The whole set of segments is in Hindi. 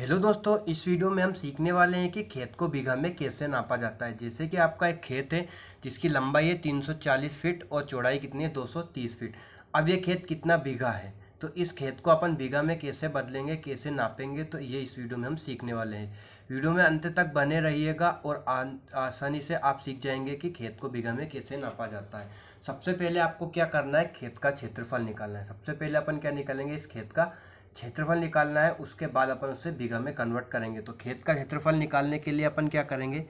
हेलो दोस्तों इस वीडियो में हम सीखने वाले हैं कि खेत को बीघा में कैसे नापा जाता है जैसे कि आपका एक खेत है जिसकी लंबाई है 340 फीट और चौड़ाई कितनी है 230 फीट अब ये खेत कितना बीघा है तो इस खेत को अपन बीघा में कैसे बदलेंगे कैसे नापेंगे तो ये इस वीडियो में हम सीखने वाले हैं वीडियो में अंत तक बने रहिएगा और आ, आसानी से आप सीख जाएंगे कि खेत को बीघा में कैसे नापा जाता है सबसे पहले आपको क्या करना है खेत का क्षेत्रफल निकालना है सबसे पहले अपन क्या निकालेंगे इस खेत का क्षेत्रफल निकालना है उसके बाद अपन उसे बीघा में कन्वर्ट करेंगे तो खेत का क्षेत्रफल निकालने के लिए अपन क्या करेंगे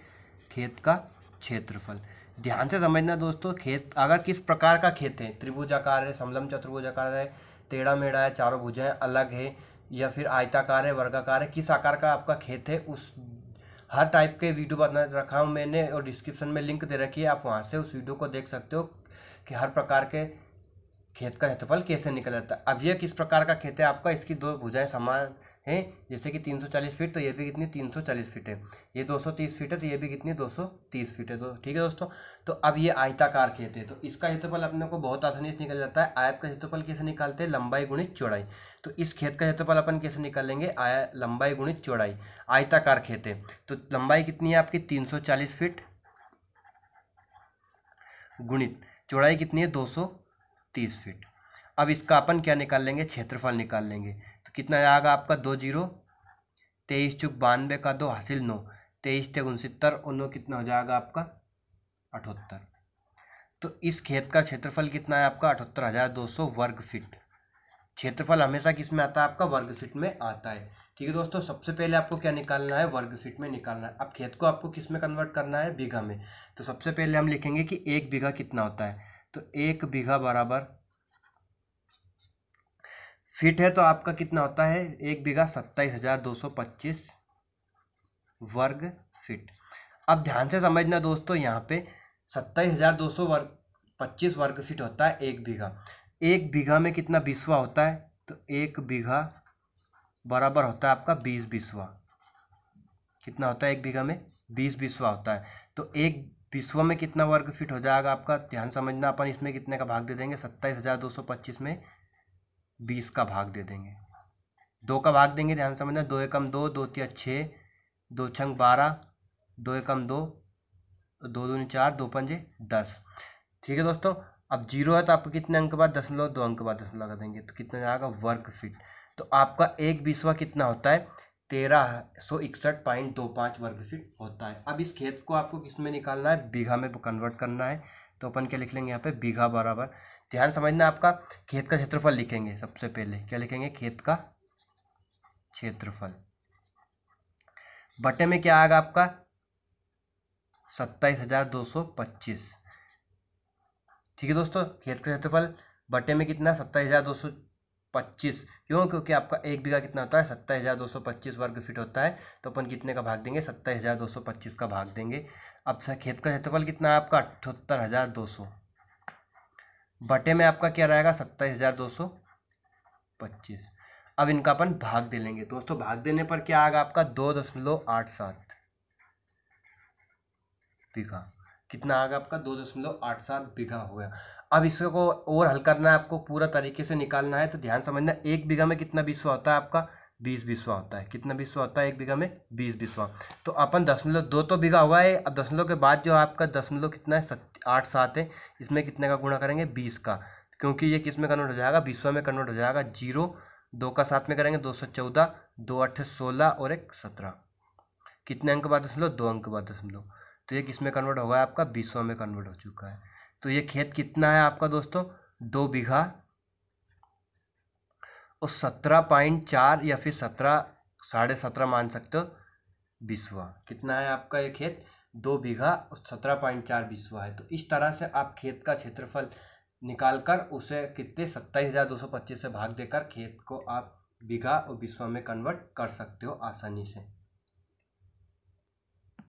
खेत का क्षेत्रफल ध्यान से समझना दोस्तों खेत अगर किस प्रकार का खेत है त्रिभुजाकार है समलम चतुर्भुजाकार है टेढ़ा मेढ़ा है चारों भुजाएं अलग है या फिर आयताकार है वर्गाकार है किस आकार का आपका खेत है उस हर टाइप के वीडियो बना रखा हूँ मैंने और डिस्क्रिप्शन में लिंक दे रखी है आप वहाँ से उस वीडियो को देख सकते हो कि हर प्रकार के खेत का क्षेत्रफल कैसे निकल जाता है अब यह किस प्रकार का खेत है आपका इसकी दो भुजाएं समान है जैसे कि 340 फीट तो ये भी कितनी 340 फीट है ये 230 फीट है तो ये भी कितनी 230 फीट है तो ठीक है दोस्तों तो अब ये आयताकार खेत है तो इसका क्षेत्रफल अपने को बहुत आसानी से निकल जाता है आयत का क्षेत्रफल कैसे निकालते हैं लंबाई गुणित चौड़ाई तो इस खेत का क्षेत्रफल अपन कैसे निकालेंगे आया लंबाई गुणित चौड़ाई आयताकार खेत है तो लंबाई कितनी है आपकी तीन फीट गुणित चौड़ाई कितनी है दो तीस फीट अब इसका अपन क्या निकाल लेंगे क्षेत्रफल निकाल लेंगे तो कितना आएगा आपका दो जीरो तेईस चुक बानवे का दो हासिल नौ तेईस तेग उनसत्तर और नौ कितना हो जाएगा आपका अठहत्तर तो इस खेत का क्षेत्रफल कितना है आपका अठहत्तर हज़ार दो सौ वर्ग फिट क्षेत्रफल हमेशा किस में आता है आपका वर्ग फिट में आता है ठीक है दोस्तों सबसे पहले आपको क्या निकालना है वर्ग फिट में निकालना है अब खेत को आपको किस में कन्वर्ट करना है बीघा में तो सबसे पहले हम लिखेंगे कि एक बीघा कितना होता है तो एक बीघा बराबर फिट है तो आपका कितना होता है एक बीघा सत्ताईस हज़ार दो सौ पच्चीस वर्ग फिट अब ध्यान से समझना दोस्तों यहाँ पे सत्ताईस हज़ार दो सौ वर्ग पच्चीस वर्ग फिट होता है एक बीघा एक बीघा में कितना बीसवा होता है तो एक बीघा बराबर होता है आपका बीस बीसवा कितना होता है एक बीघा में बीस बीसवा होता है तो एक पीसों में कितना वर्ग फीट हो जाएगा आपका ध्यान समझना अपन इसमें कितने का भाग दे देंगे सत्ताईस हज़ार दो सौ पच्चीस में बीस का भाग दे देंगे दो का भाग देंगे ध्यान समझना दो एकम दो दो तीन छः दो छंग बारह दो एकम दो दो दून चार दो पंजे दस ठीक है दोस्तों अब जीरो है तो आपको कितने अंक बाद दशमलव दो अंक बाद दशमलव लगा देंगे तो कितना जाएगा वर्क फिट तो आपका एक बीसवा कितना होता है तेरह सौ इकसठ पॉइंट दो पाँच वर्ग फीट होता है अब इस खेत को आपको किस में निकालना है बीघा में कन्वर्ट करना है तो अपन क्या लिख लेंगे यहाँ पे बीघा बराबर ध्यान समझना आपका खेत का क्षेत्रफल लिखेंगे सबसे पहले क्या लिखेंगे खेत का क्षेत्रफल बटे में क्या आएगा आपका सत्ताईस हजार दो सौ पच्चीस ठीक है दोस्तों खेत का क्षेत्रफल बटे में कितना सत्ताईस हजार दो सौ पच्चीस क्यों क्योंकि आपका एक बीघा कितना होता है सत्ताईस हज़ार दो सौ पच्चीस वर्ग फीट होता है तो अपन कितने का भाग देंगे सत्ताईस हज़ार दो सौ पच्चीस का भाग देंगे अब सर खेत का क्षेत्रफल कितना है आपका अठहत्तर हज़ार दो सौ बटे में आपका क्या रहेगा सत्ताईस हज़ार दो सौ पच्चीस अब इनका अपन भाग दे लेंगे दोस्तों भाग देने पर क्या आएगा आपका दो दशमलव आठ सात बीघा कितना आ गया आपका दो दशमलव आठ सात बीघा हो गया अब इसको और हल करना है आपको पूरा तरीके से निकालना है तो ध्यान समझना एक बीघा में कितना बीसवा होता है आपका बीस बीसवा होता है कितना बीसवा होता है एक बीघा में बीस बीसवा तो अपन दशमलव दो तो बीघा हुआ है अब दशमलव के बाद जो आपका दशमलव कितना है सत आठ सात है इसमें कितने का गुणा करेंगे बीस का क्योंकि ये किस में कन्वर्ट हो जाएगा बीसवा में कन्वर्ट हो जाएगा जीरो दो का साथ में करेंगे दो सौ चौदह दो अठे सोलह और एक सत्रह कितने अंक बाद दशमलव दो अंक बाद दशमलव तो ये किस में कन्वर्ट हो गया आपका बीसों में कन्वर्ट हो चुका है तो ये खेत कितना है आपका दोस्तों दो बीघा और तो सत्रह पॉइंट चार या फिर सत्रह साढ़े सत्रह मान सकते हो बीसवा कितना है आपका ये खेत दो बीघा और सत्रह पॉइंट चार बीसवा है तो इस तरह से आप खेत का क्षेत्रफल निकाल कर उसे कितने सत्ताईस हज़ार दो सौ पच्चीस से भाग देकर खेत को आप बीघा और बीसवा में कन्वर्ट कर सकते हो आसानी से